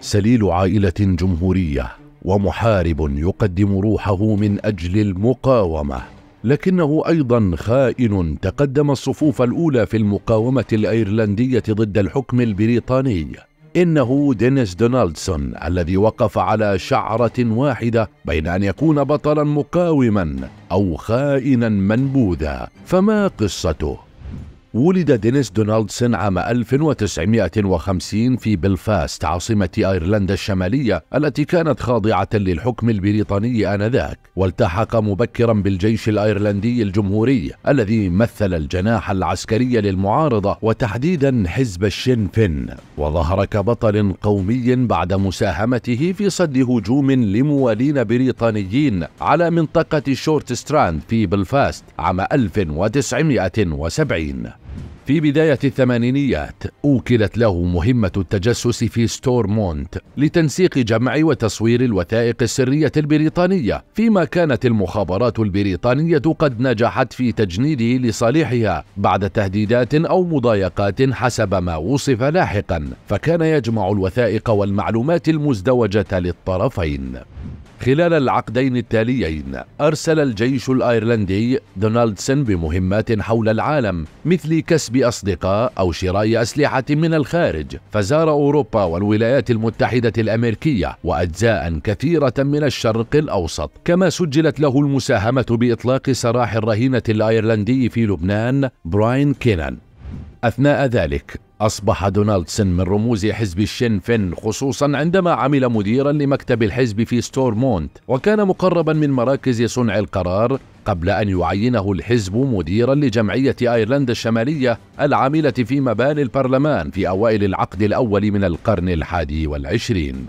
سليل عائله جمهوريه ومحارب يقدم روحه من اجل المقاومه لكنه ايضا خائن تقدم الصفوف الاولى في المقاومه الايرلنديه ضد الحكم البريطاني انه دينيس دونالدسون الذي وقف على شعره واحده بين ان يكون بطلا مقاوما او خائنا منبوذا فما قصته ولد دينيس دونالدسون عام 1950 في بلفاست عاصمة أيرلندا الشمالية التي كانت خاضعة للحكم البريطاني آنذاك والتحق مبكرا بالجيش الأيرلندي الجمهوري الذي مثل الجناح العسكري للمعارضة وتحديدا حزب فين وظهر كبطل قومي بعد مساهمته في صد هجوم لموالين بريطانيين على منطقة شورت ستراند في بلفاست عام 1970 في بداية الثمانينيات أوكلت له مهمة التجسس في ستورمونت لتنسيق جمع وتصوير الوثائق السرية البريطانية فيما كانت المخابرات البريطانية قد نجحت في تجنيده لصالحها بعد تهديدات أو مضايقات حسب ما وصف لاحقا فكان يجمع الوثائق والمعلومات المزدوجة للطرفين خلال العقدين التاليين أرسل الجيش الأيرلندي دونالدسون بمهمات حول العالم مثل كسب أصدقاء أو شراء أسلحة من الخارج فزار أوروبا والولايات المتحدة الأمريكية وأجزاء كثيرة من الشرق الأوسط كما سجلت له المساهمة بإطلاق سراح الرهينة الأيرلندي في لبنان براين كينان أثناء ذلك أصبح دونالدسون من رموز حزب الشن فن خصوصا عندما عمل مديرا لمكتب الحزب في ستورمونت وكان مقربا من مراكز صنع القرار قبل أن يعينه الحزب مديرا لجمعية أيرلندا الشمالية العاملة في مباني البرلمان في أوائل العقد الأول من القرن الحادي والعشرين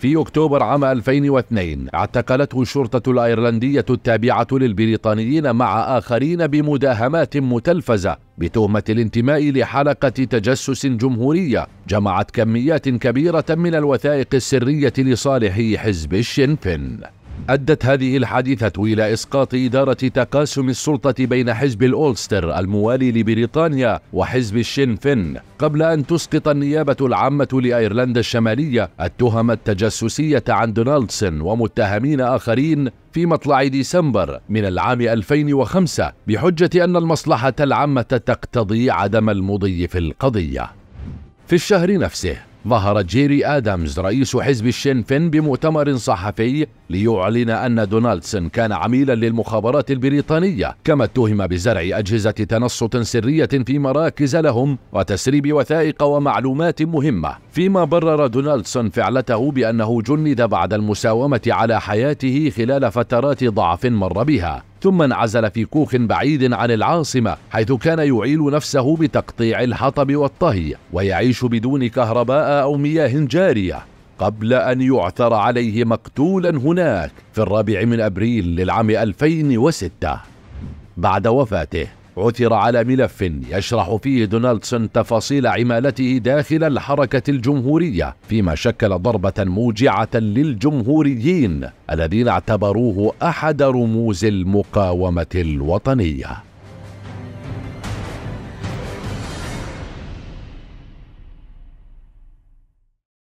في أكتوبر عام 2002 اعتقلته الشرطة الأيرلندية التابعة للبريطانيين مع آخرين بمداهمات متلفزة بتهمة الانتماء لحلقة تجسس جمهورية جمعت كميات كبيرة من الوثائق السرية لصالح حزب الشنفن أدت هذه الحادثة إلى إسقاط إدارة تقاسم السلطة بين حزب الأولستر الموالي لبريطانيا وحزب الشين فين قبل أن تسقط النيابة العامة لأيرلندا الشمالية التهم التجسسية عن دونالدسون ومتهمين آخرين في مطلع ديسمبر من العام 2005 بحجة أن المصلحة العامة تقتضي عدم المضي في القضية في الشهر نفسه ظهر جيري آدامز رئيس حزب الشنفن بمؤتمر صحفي ليعلن أن دونالدسون كان عميلا للمخابرات البريطانية كما اتهم بزرع أجهزة تنصت سرية في مراكز لهم وتسريب وثائق ومعلومات مهمة فيما برر دونالدسون فعلته بأنه جند بعد المساومة على حياته خلال فترات ضعف مر بها ثم انعزل في كوخ بعيد عن العاصمة حيث كان يعيل نفسه بتقطيع الحطب والطهي ويعيش بدون كهرباء أو مياه جارية قبل أن يعثر عليه مقتولا هناك في الرابع من أبريل للعام 2006 بعد وفاته عثر على ملف يشرح فيه دونالدسون تفاصيل عمالته داخل الحركة الجمهورية فيما شكل ضربة موجعة للجمهوريين الذين اعتبروه أحد رموز المقاومة الوطنية